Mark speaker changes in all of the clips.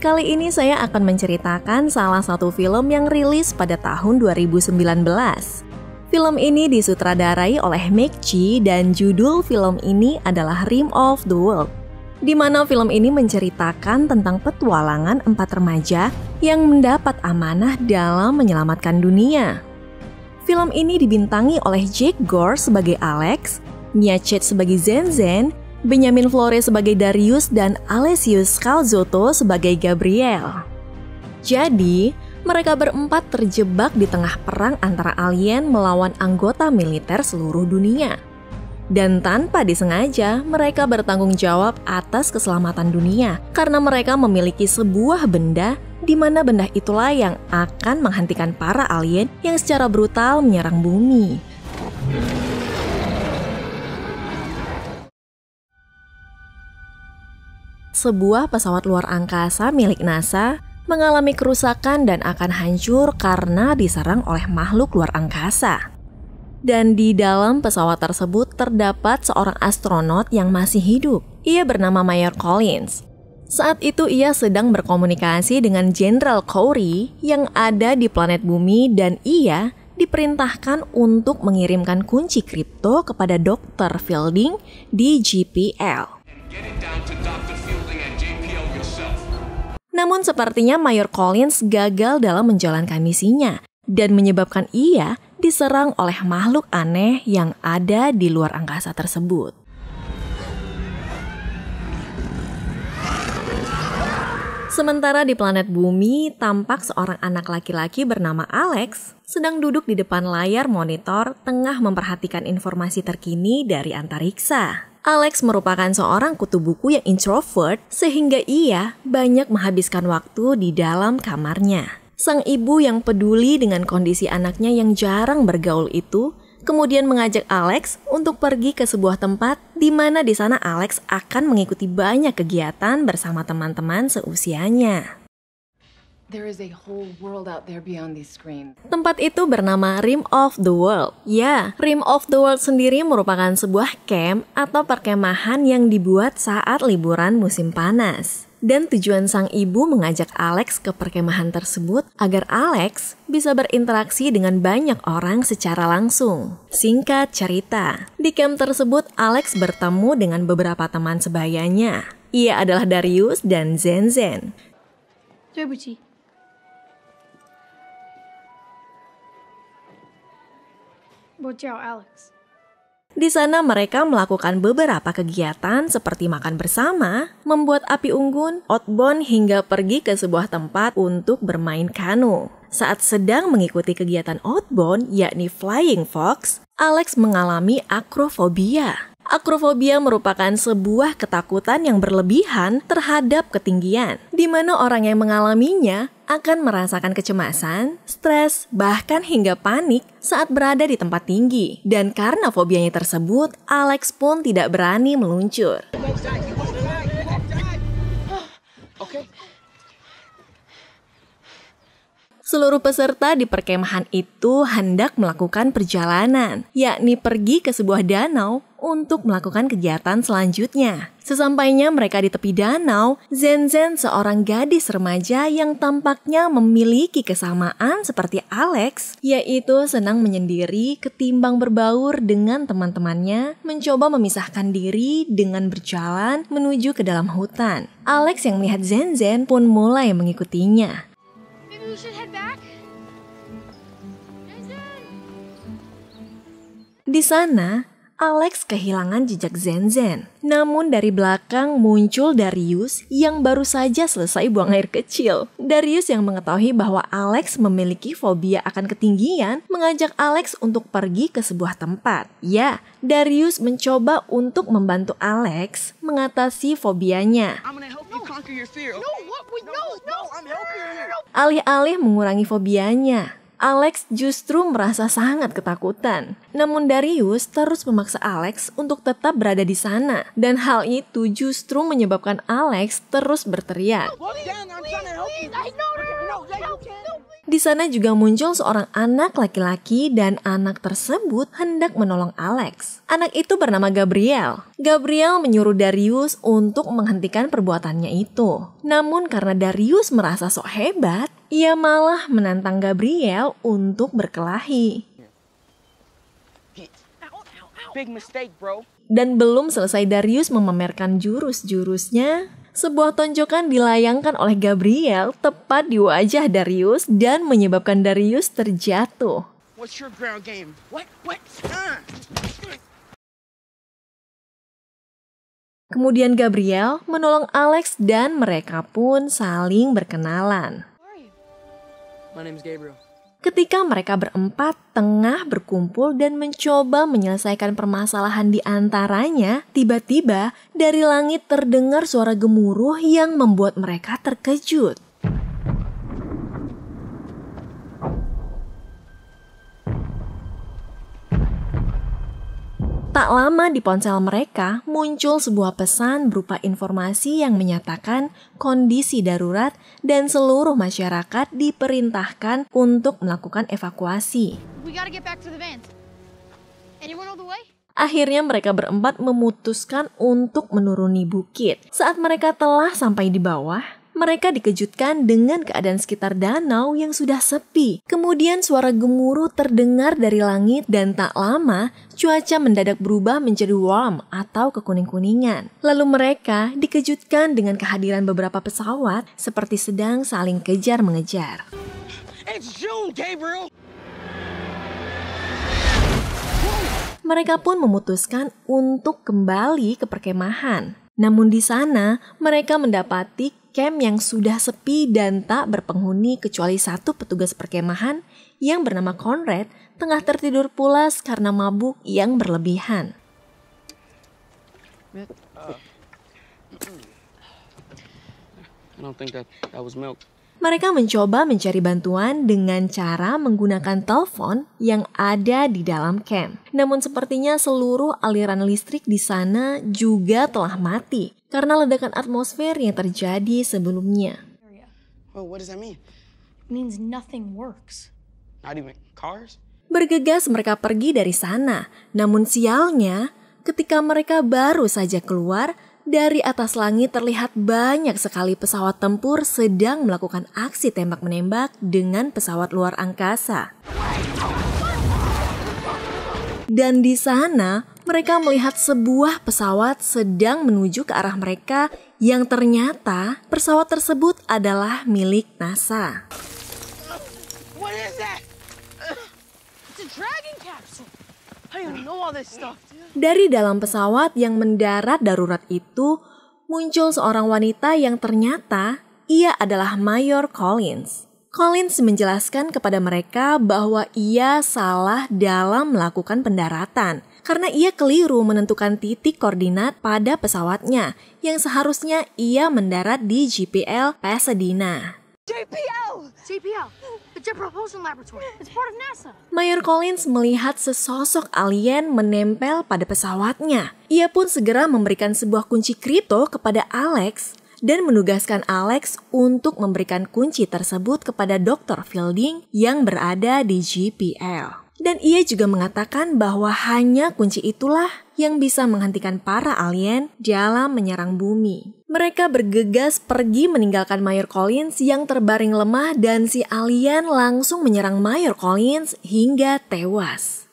Speaker 1: Kali ini saya akan menceritakan salah satu film yang rilis pada tahun 2019. Film ini disutradarai oleh Mick Chi dan judul film ini adalah Rim of the World. Di mana film ini menceritakan tentang petualangan empat remaja yang mendapat amanah dalam menyelamatkan dunia. Film ini dibintangi oleh Jake Gore sebagai Alex, Mia Chet sebagai Zen Zen, Benjamin Flores sebagai Darius dan Alessius Calzotto sebagai Gabriel. Jadi, mereka berempat terjebak di tengah perang antara alien melawan anggota militer seluruh dunia. Dan tanpa disengaja, mereka bertanggung jawab atas keselamatan dunia karena mereka memiliki sebuah benda di mana benda itulah yang akan menghentikan para alien yang secara brutal menyerang bumi. Sebuah pesawat luar angkasa milik NASA mengalami kerusakan dan akan hancur karena diserang oleh makhluk luar angkasa. Dan di dalam pesawat tersebut terdapat seorang astronot yang masih hidup. Ia bernama Mayor Collins. Saat itu ia sedang berkomunikasi dengan Jenderal Corey yang ada di planet bumi dan ia diperintahkan untuk mengirimkan kunci kripto kepada Dr. Fielding di GPL. Namun sepertinya Mayor Collins gagal dalam menjalankan misinya dan menyebabkan ia diserang oleh makhluk aneh yang ada di luar angkasa tersebut. Sementara di planet bumi, tampak seorang anak laki-laki bernama Alex sedang duduk di depan layar monitor tengah memperhatikan informasi terkini dari antariksa. Alex merupakan seorang kutu buku yang introvert sehingga ia banyak menghabiskan waktu di dalam kamarnya. Sang ibu yang peduli dengan kondisi anaknya yang jarang bergaul itu kemudian mengajak Alex untuk pergi ke sebuah tempat di mana di sana Alex akan mengikuti banyak kegiatan bersama teman-teman seusianya. Tempat itu bernama Rim of the World. Ya, Rim of the World sendiri merupakan sebuah camp atau perkemahan yang dibuat saat liburan musim panas. Dan tujuan sang ibu mengajak Alex ke perkemahan tersebut agar Alex bisa berinteraksi dengan banyak orang secara langsung. Singkat cerita, di camp tersebut Alex bertemu dengan beberapa teman sebayanya. Ia adalah Darius dan Zenzen. Zen. Bocil Alex. Di sana mereka melakukan beberapa kegiatan seperti makan bersama, membuat api unggun, outbound hingga pergi ke sebuah tempat untuk bermain kanu. Saat sedang mengikuti kegiatan outbound yakni flying fox, Alex mengalami akrofobia Akrofobia merupakan sebuah ketakutan yang berlebihan terhadap ketinggian, di mana orang yang mengalaminya akan merasakan kecemasan, stres, bahkan hingga panik saat berada di tempat tinggi. Dan karena fobianya tersebut, Alex pun tidak berani meluncur. Seluruh peserta di perkemahan itu hendak melakukan perjalanan, yakni pergi ke sebuah danau untuk melakukan kegiatan selanjutnya. Sesampainya mereka di tepi danau, Zenzen seorang gadis remaja yang tampaknya memiliki kesamaan seperti Alex, yaitu senang menyendiri ketimbang berbaur dengan teman-temannya, mencoba memisahkan diri dengan berjalan menuju ke dalam hutan. Alex yang melihat Zenzen pun mulai mengikutinya. Di sana, Alex kehilangan jejak Zenzen. Namun dari belakang muncul Darius yang baru saja selesai buang air kecil. Darius yang mengetahui bahwa Alex memiliki fobia akan ketinggian mengajak Alex untuk pergi ke sebuah tempat. Ya, Darius mencoba untuk membantu Alex mengatasi fobianya. Alih-alih mengurangi fobianya, Alex justru merasa sangat ketakutan. Namun Darius terus memaksa Alex untuk tetap berada di sana. Dan hal itu justru menyebabkan Alex terus berteriak. Di sana juga muncul seorang anak laki-laki dan anak tersebut hendak menolong Alex. Anak itu bernama Gabriel. Gabriel menyuruh Darius untuk menghentikan perbuatannya itu. Namun karena Darius merasa sok hebat, ia malah menantang Gabriel untuk berkelahi. Dan belum selesai Darius memamerkan jurus-jurusnya, sebuah tonjokan dilayangkan oleh Gabriel tepat di wajah Darius dan menyebabkan Darius terjatuh. Kemudian Gabriel menolong Alex dan mereka pun saling berkenalan. My is Gabriel. Ketika mereka berempat tengah berkumpul dan mencoba menyelesaikan permasalahan di antaranya, tiba-tiba dari langit terdengar suara gemuruh yang membuat mereka terkejut. Tak lama di ponsel mereka muncul sebuah pesan berupa informasi yang menyatakan kondisi darurat dan seluruh masyarakat diperintahkan untuk melakukan evakuasi. Akhirnya mereka berempat memutuskan untuk menuruni bukit. Saat mereka telah sampai di bawah, mereka dikejutkan dengan keadaan sekitar danau yang sudah sepi. Kemudian suara gemuruh terdengar dari langit dan tak lama cuaca mendadak berubah menjadi warm atau kekuning-kuningan. Lalu mereka dikejutkan dengan kehadiran beberapa pesawat seperti sedang saling kejar-mengejar. Mereka pun memutuskan untuk kembali ke perkemahan. Namun di sana, mereka mendapati camp yang sudah sepi dan tak berpenghuni kecuali satu petugas perkemahan yang bernama Conrad tengah tertidur pulas karena mabuk yang berlebihan. Mereka mencoba mencari bantuan dengan cara menggunakan telepon yang ada di dalam camp. Namun sepertinya seluruh aliran listrik di sana juga telah mati karena ledakan atmosfer yang terjadi sebelumnya. Bergegas mereka pergi dari sana, namun sialnya ketika mereka baru saja keluar, dari atas langit terlihat banyak sekali pesawat tempur sedang melakukan aksi tembak-menembak dengan pesawat luar angkasa. Dan di sana, mereka melihat sebuah pesawat sedang menuju ke arah mereka yang ternyata pesawat tersebut adalah milik NASA. Dari dalam pesawat yang mendarat darurat itu, muncul seorang wanita yang ternyata ia adalah Mayor Collins. Collins menjelaskan kepada mereka bahwa ia salah dalam melakukan pendaratan karena ia keliru menentukan titik koordinat pada pesawatnya yang seharusnya ia mendarat di JPL Pasadena. JPL! JPL, Mayor Collins melihat sesosok alien menempel pada pesawatnya. Ia pun segera memberikan sebuah kunci kripto kepada Alex dan menugaskan Alex untuk memberikan kunci tersebut kepada Dr. Fielding yang berada di GPL. Dan ia juga mengatakan bahwa hanya kunci itulah yang bisa menghentikan para alien dalam menyerang bumi. Mereka bergegas pergi meninggalkan Mayor Collins yang terbaring lemah dan si alien langsung menyerang Mayor Collins hingga tewas.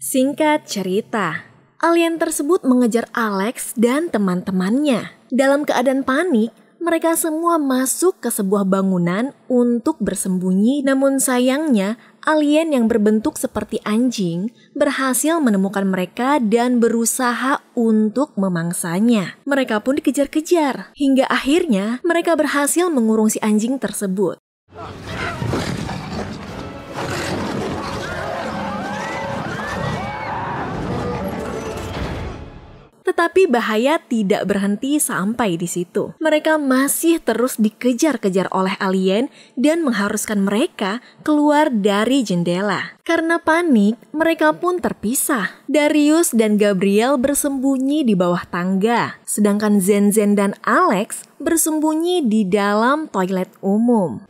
Speaker 1: Singkat cerita, alien tersebut mengejar Alex dan teman-temannya. Dalam keadaan panik, mereka semua masuk ke sebuah bangunan untuk bersembunyi. Namun sayangnya, alien yang berbentuk seperti anjing berhasil menemukan mereka dan berusaha untuk memangsanya. Mereka pun dikejar-kejar hingga akhirnya mereka berhasil mengurung si anjing tersebut. Tetapi bahaya tidak berhenti sampai di situ. Mereka masih terus dikejar-kejar oleh alien dan mengharuskan mereka keluar dari jendela. Karena panik, mereka pun terpisah. Darius dan Gabriel bersembunyi di bawah tangga, sedangkan Zenzen dan Alex bersembunyi di dalam toilet umum.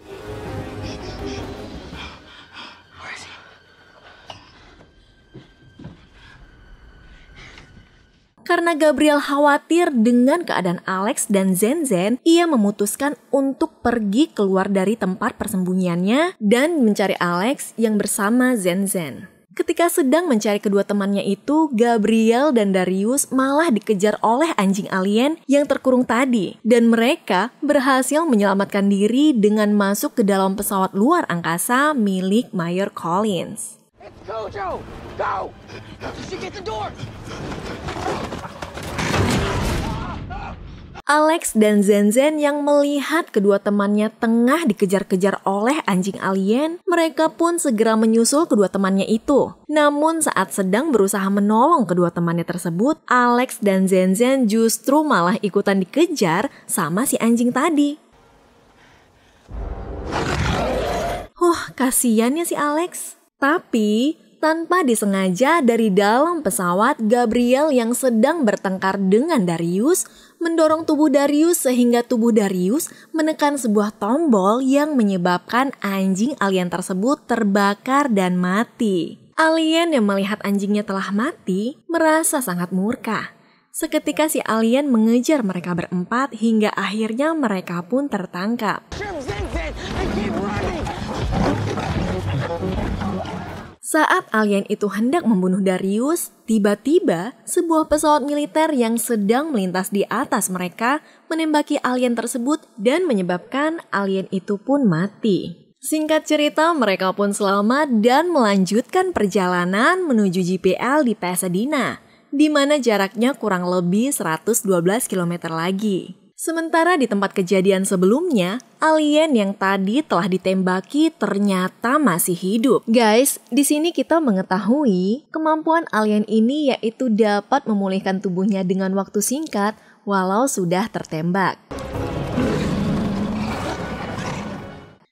Speaker 1: Karena Gabriel khawatir dengan keadaan Alex dan Zenzen, ia memutuskan untuk pergi keluar dari tempat persembunyiannya dan mencari Alex yang bersama Zenzen. Ketika sedang mencari kedua temannya itu, Gabriel dan Darius malah dikejar oleh anjing alien yang terkurung tadi. Dan mereka berhasil menyelamatkan diri dengan masuk ke dalam pesawat luar angkasa milik Mayor Collins. Alex dan Zenzen yang melihat kedua temannya tengah dikejar-kejar oleh anjing alien, mereka pun segera menyusul kedua temannya itu. Namun saat sedang berusaha menolong kedua temannya tersebut, Alex dan Zenzen justru malah ikutan dikejar sama si anjing tadi. Huh, kasihan ya si Alex. Tapi, tanpa disengaja dari dalam pesawat, Gabriel yang sedang bertengkar dengan Darius mendorong tubuh Darius sehingga tubuh Darius menekan sebuah tombol yang menyebabkan anjing alien tersebut terbakar dan mati. Alien yang melihat anjingnya telah mati merasa sangat murka. Seketika si alien mengejar mereka berempat hingga akhirnya mereka pun tertangkap. Saat alien itu hendak membunuh Darius, tiba-tiba sebuah pesawat militer yang sedang melintas di atas mereka menembaki alien tersebut dan menyebabkan alien itu pun mati. Singkat cerita, mereka pun selamat dan melanjutkan perjalanan menuju GPL di Pasadena, di mana jaraknya kurang lebih 112 km lagi. Sementara di tempat kejadian sebelumnya, alien yang tadi telah ditembaki ternyata masih hidup. Guys, di sini kita mengetahui kemampuan alien ini yaitu dapat memulihkan tubuhnya dengan waktu singkat walau sudah tertembak.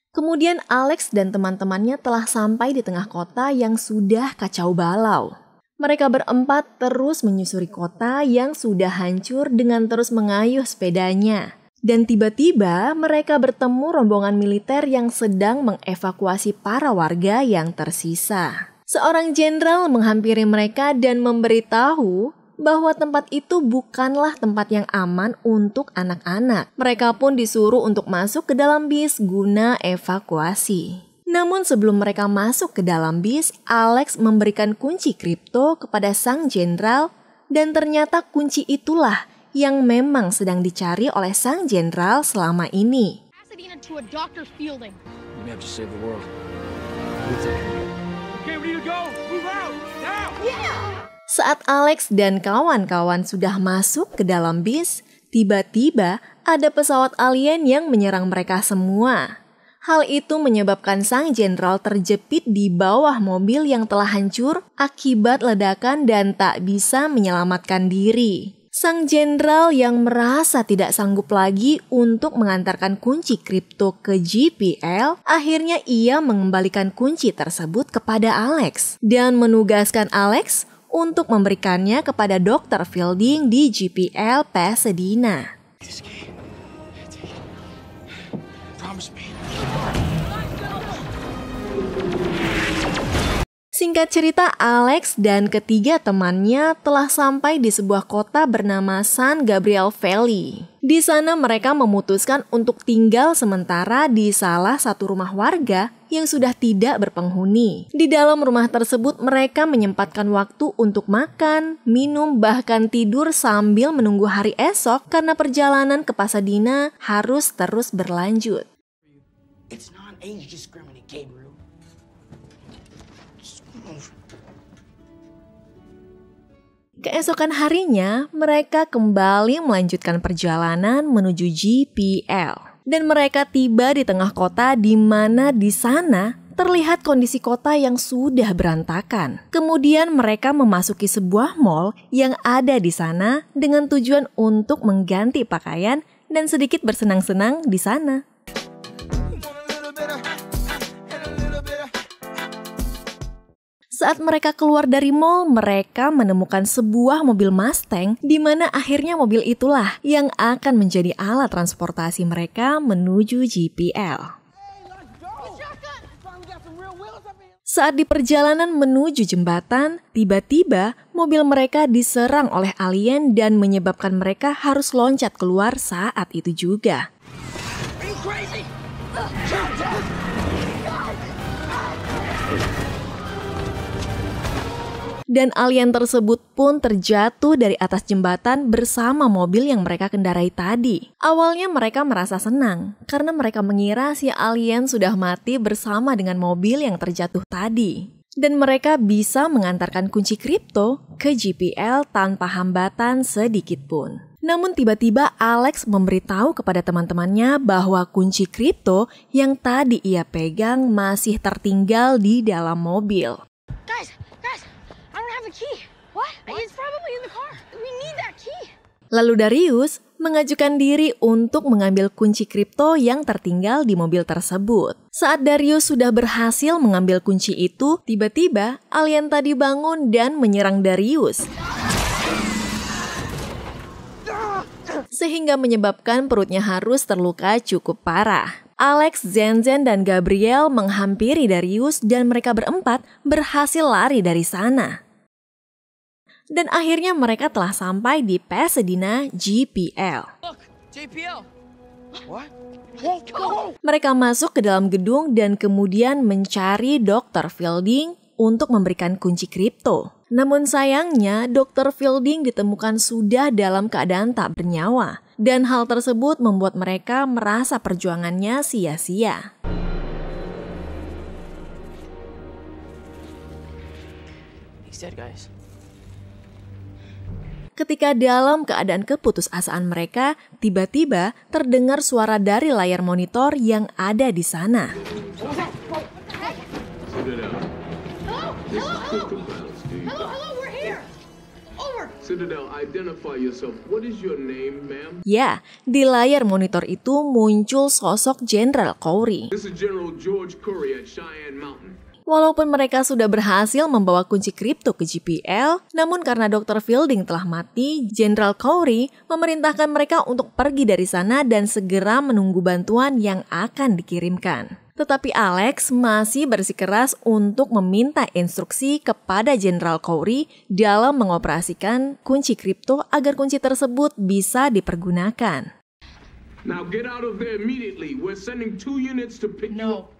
Speaker 1: Kemudian Alex dan teman-temannya telah sampai di tengah kota yang sudah kacau balau. Mereka berempat terus menyusuri kota yang sudah hancur dengan terus mengayuh sepedanya. Dan tiba-tiba mereka bertemu rombongan militer yang sedang mengevakuasi para warga yang tersisa. Seorang jenderal menghampiri mereka dan memberitahu bahwa tempat itu bukanlah tempat yang aman untuk anak-anak. Mereka pun disuruh untuk masuk ke dalam bis guna evakuasi. Namun sebelum mereka masuk ke dalam bis, Alex memberikan kunci kripto kepada sang jenderal dan ternyata kunci itulah yang memang sedang dicari oleh sang jenderal selama ini. Saat Alex dan kawan-kawan sudah masuk ke dalam bis, tiba-tiba ada pesawat alien yang menyerang mereka semua. Hal itu menyebabkan sang jenderal terjepit di bawah mobil yang telah hancur akibat ledakan dan tak bisa menyelamatkan diri. Sang jenderal yang merasa tidak sanggup lagi untuk mengantarkan kunci kripto ke GPL, akhirnya ia mengembalikan kunci tersebut kepada Alex dan menugaskan Alex untuk memberikannya kepada Dr. Fielding di GPL Pasadena. Singkat cerita, Alex dan ketiga temannya telah sampai di sebuah kota bernama San Gabriel Valley. Di sana mereka memutuskan untuk tinggal sementara di salah satu rumah warga yang sudah tidak berpenghuni. Di dalam rumah tersebut mereka menyempatkan waktu untuk makan, minum, bahkan tidur sambil menunggu hari esok karena perjalanan ke Pasadena harus terus berlanjut. It's not age Keesokan harinya, mereka kembali melanjutkan perjalanan menuju GPL. Dan mereka tiba di tengah kota di mana di sana terlihat kondisi kota yang sudah berantakan. Kemudian mereka memasuki sebuah mall yang ada di sana dengan tujuan untuk mengganti pakaian dan sedikit bersenang-senang di sana. Saat mereka keluar dari mall, mereka menemukan sebuah mobil Mustang di mana akhirnya mobil itulah yang akan menjadi alat transportasi mereka menuju GPL. Saat di perjalanan menuju jembatan, tiba-tiba mobil mereka diserang oleh alien dan menyebabkan mereka harus loncat keluar saat itu juga. Are you crazy? dan alien tersebut pun terjatuh dari atas jembatan bersama mobil yang mereka kendarai tadi. Awalnya mereka merasa senang karena mereka mengira si alien sudah mati bersama dengan mobil yang terjatuh tadi. Dan mereka bisa mengantarkan kunci kripto ke GPL tanpa hambatan sedikit pun. Namun tiba-tiba Alex memberitahu kepada teman-temannya bahwa kunci kripto yang tadi ia pegang masih tertinggal di dalam mobil. Lalu Darius mengajukan diri untuk mengambil kunci kripto yang tertinggal di mobil tersebut. Saat Darius sudah berhasil mengambil kunci itu, tiba-tiba alien tadi bangun dan menyerang Darius. Sehingga menyebabkan perutnya harus terluka cukup parah. Alex, Zenzen, dan Gabriel menghampiri Darius dan mereka berempat berhasil lari dari sana. Dan akhirnya mereka telah sampai di Pasadena, GPL. JPL. Mereka masuk ke dalam gedung dan kemudian mencari Dr. Fielding untuk memberikan kunci kripto. Namun sayangnya, Dr. Fielding ditemukan sudah dalam keadaan tak bernyawa. Dan hal tersebut membuat mereka merasa perjuangannya sia-sia. He's dead, guys ketika dalam keadaan keputusasaan mereka, tiba-tiba terdengar suara dari layar monitor yang ada di sana. Ya, di layar monitor itu muncul sosok Jenderal Corey. Walaupun mereka sudah berhasil membawa kunci kripto ke GPL, namun karena Dr. Fielding telah mati, Jenderal Corey memerintahkan mereka untuk pergi dari sana dan segera menunggu bantuan yang akan dikirimkan. Tetapi Alex masih bersikeras untuk meminta instruksi kepada Jenderal Corey dalam mengoperasikan kunci kripto agar kunci tersebut bisa dipergunakan. Now get out of there immediately. We're sending two units to pick no. up.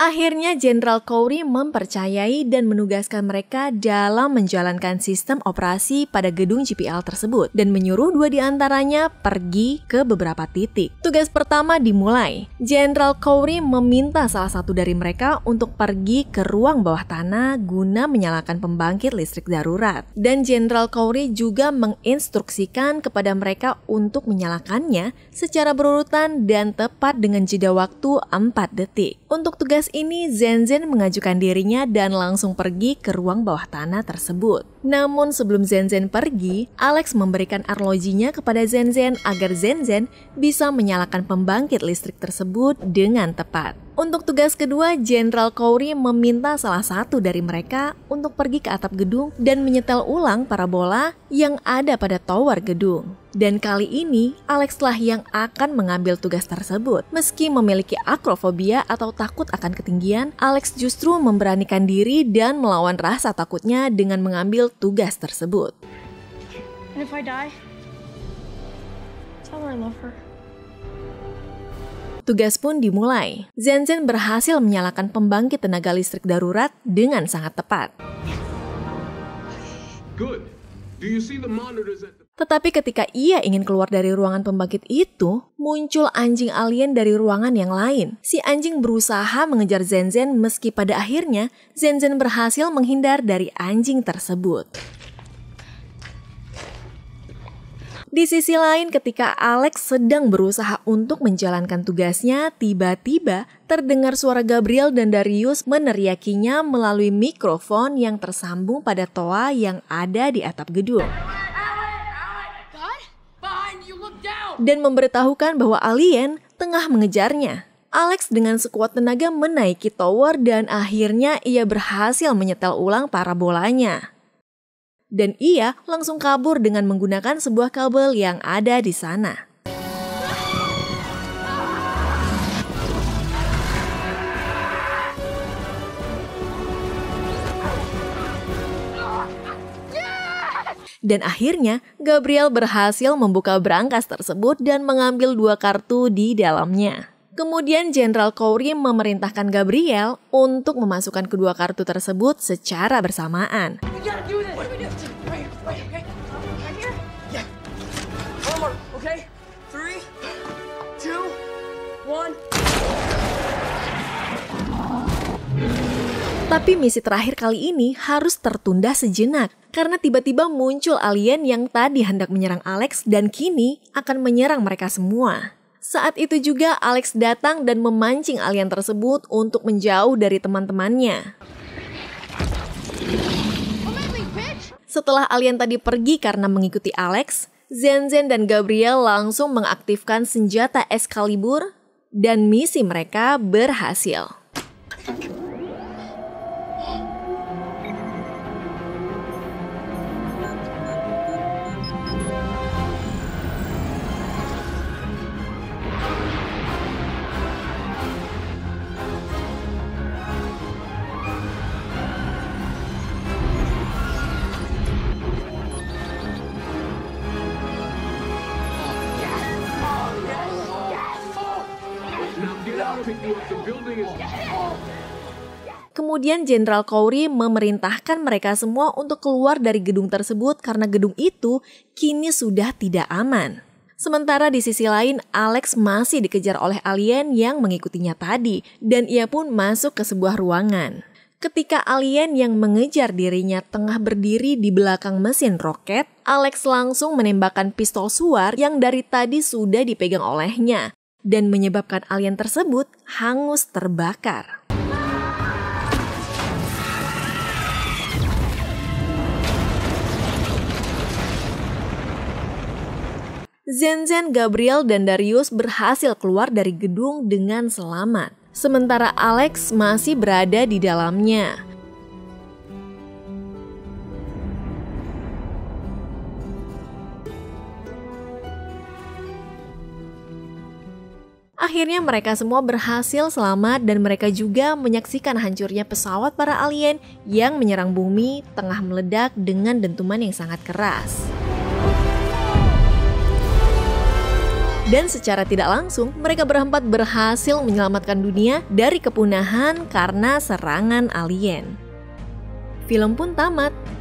Speaker 1: Akhirnya Jenderal Kouri mempercayai dan menugaskan mereka dalam menjalankan sistem operasi pada gedung GPL tersebut dan menyuruh dua diantaranya pergi ke beberapa titik. Tugas pertama dimulai. Jenderal Kouri meminta salah satu dari mereka untuk pergi ke ruang bawah tanah guna menyalakan pembangkit listrik darurat. Dan Jenderal Kouri juga menginstruksikan kepada mereka untuk menyalakannya secara berurutan dan tepat dengan jeda waktu 4 detik. Untuk tugas ini Zenzen Zen mengajukan dirinya dan langsung pergi ke ruang bawah tanah tersebut. Namun sebelum Zenzen Zen pergi, Alex memberikan arlojinya kepada Zenzen Zen agar Zenzen Zen bisa menyalakan pembangkit listrik tersebut dengan tepat. Untuk tugas kedua, Jenderal Kauri meminta salah satu dari mereka untuk pergi ke atap gedung dan menyetel ulang parabola yang ada pada tower gedung. Dan kali ini, Alex lah yang akan mengambil tugas tersebut. Meski memiliki akrofobia atau takut akan ketinggian, Alex justru memberanikan diri dan melawan rasa takutnya dengan mengambil tugas tersebut. And if I die, tell her I love her. Tugas pun dimulai. Zenzen berhasil menyalakan pembangkit tenaga listrik darurat dengan sangat tepat. Good. Do you see the monitors at tetapi ketika ia ingin keluar dari ruangan pembangkit itu, muncul anjing alien dari ruangan yang lain. Si anjing berusaha mengejar Zenzen meski pada akhirnya Zenzen berhasil menghindar dari anjing tersebut. Di sisi lain, ketika Alex sedang berusaha untuk menjalankan tugasnya, tiba-tiba terdengar suara Gabriel dan Darius meneriakinya melalui mikrofon yang tersambung pada toa yang ada di atap gedung. dan memberitahukan bahwa alien tengah mengejarnya. Alex dengan sekuat tenaga menaiki tower dan akhirnya ia berhasil menyetel ulang parabolanya. Dan ia langsung kabur dengan menggunakan sebuah kabel yang ada di sana. Dan akhirnya, Gabriel berhasil membuka berangkas tersebut dan mengambil dua kartu di dalamnya. Kemudian Jenderal Kauri memerintahkan Gabriel untuk memasukkan kedua kartu tersebut secara bersamaan. Tapi misi terakhir kali ini harus tertunda sejenak karena tiba-tiba muncul alien yang tadi hendak menyerang Alex dan kini akan menyerang mereka semua. Saat itu juga Alex datang dan memancing alien tersebut untuk menjauh dari teman-temannya. Setelah alien tadi pergi karena mengikuti Alex, Zenzen dan Gabriel langsung mengaktifkan senjata Excalibur dan misi mereka berhasil. Kemudian Jenderal Kauri memerintahkan mereka semua untuk keluar dari gedung tersebut karena gedung itu kini sudah tidak aman. Sementara di sisi lain, Alex masih dikejar oleh alien yang mengikutinya tadi, dan ia pun masuk ke sebuah ruangan. Ketika alien yang mengejar dirinya tengah berdiri di belakang mesin roket, Alex langsung menembakkan pistol suar yang dari tadi sudah dipegang olehnya dan menyebabkan alien tersebut hangus terbakar. Zenzen, Gabriel, dan Darius berhasil keluar dari gedung dengan selamat, sementara Alex masih berada di dalamnya. Akhirnya mereka semua berhasil selamat dan mereka juga menyaksikan hancurnya pesawat para alien yang menyerang bumi tengah meledak dengan dentuman yang sangat keras. Dan secara tidak langsung, mereka berempat berhasil menyelamatkan dunia dari kepunahan karena serangan alien. Film pun tamat